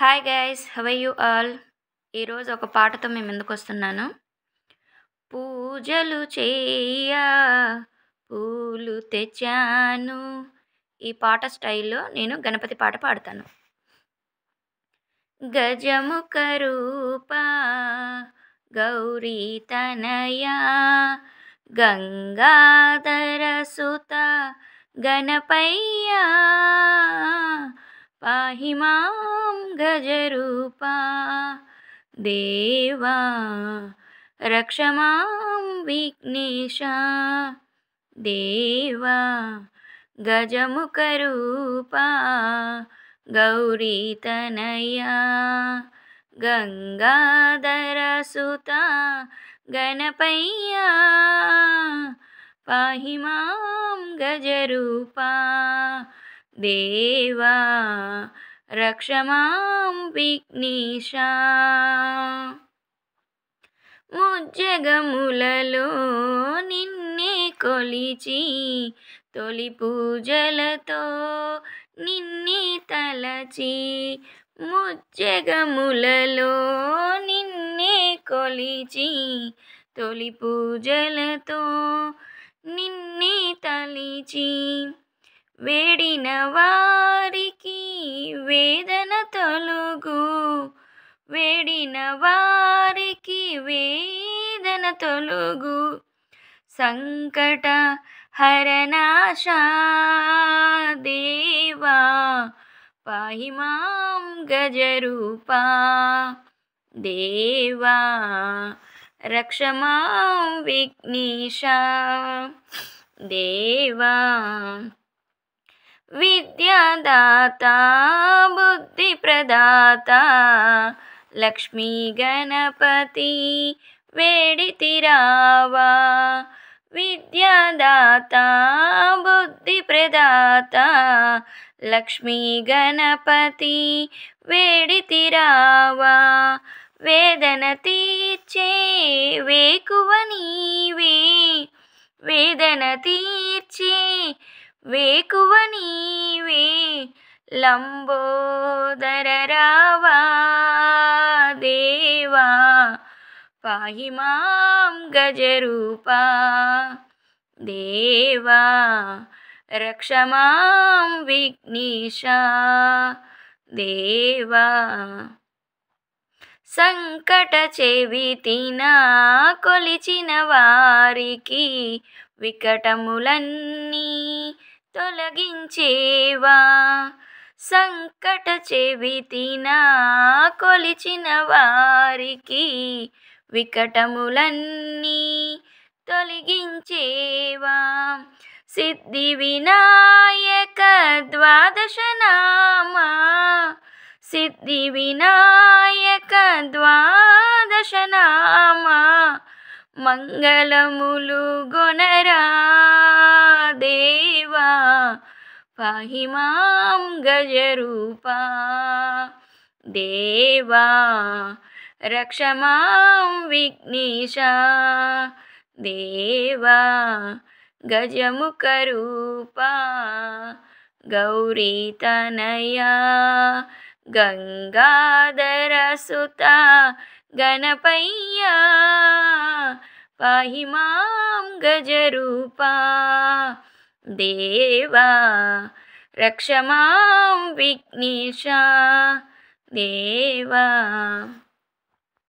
hi guys how are you all ఈరోజు ఒక పాటతో మేము ఎందుకు వస్తున్నాను పూజలు చేయా పూలు తెచ్చాను ఈ పాట స్టైల్లో నేను గణపతి పాట పాడతాను గజముఖ రూప గౌరీ తనయా గంగాధర సుత గణపయ్యా पाहि मां गजरूपा देवा रक्षमाम् विघ्नेशा देवा गजमुखरूपा गौरीतनया गङ्गाधरसुता गणपय्या पाहि मां गजरूपा దేవా రక్షమాం విఘ్నేశ ముజ్జగములలో నిన్నే కొలిచి తొలి పూజలతో నిన్నే తలచి ముజ్జగములలో నిన్నే కొలిచి తొలి పూజలతో నిన్నే తలిచి వేడిన వారికి వేదన తొలుగు వేడిన వారికి వేదన తొలుగు సంకట హరనాశా దేవా పాహి మాం గజరూపా దేవా రక్షమాం విఘ్నేశ దేవా విద్యాదాత బుద్ధి ప్రదాత లక్ష్మీ గణపతి వేడితిరావా విద్యాదాత బుద్ధి ప్రదాత లక్ష్మీ గణపతి వేడితిరావా వేదన తీర్చే వేకువ నీవే వేదన తీర్చే వేకువ నీవే లంబోదర రావా దేవా పాయి మాం గజరూపా దేవా రక్షమాం విఘ్నీష దేవా సంకట నా కొలిచిన వారికి వికటములన్నీ తొలగించేవా సంకట చెవితిన కొలిచిన వారికి వికటములన్నీ తొలగించేవా సిద్ధి వినాయక నామా సిద్ధి వినాయక నామా మంగళములు గొనరా पाहि मां गजरूपा देवा रक्षमां विघ्नेशा देवा गजमुखरूपा गौरीतनया गङ्गाधरसुता गणपय्या पाहि मां गजरूपा देवा रक्षमां विघ्नेशा देवा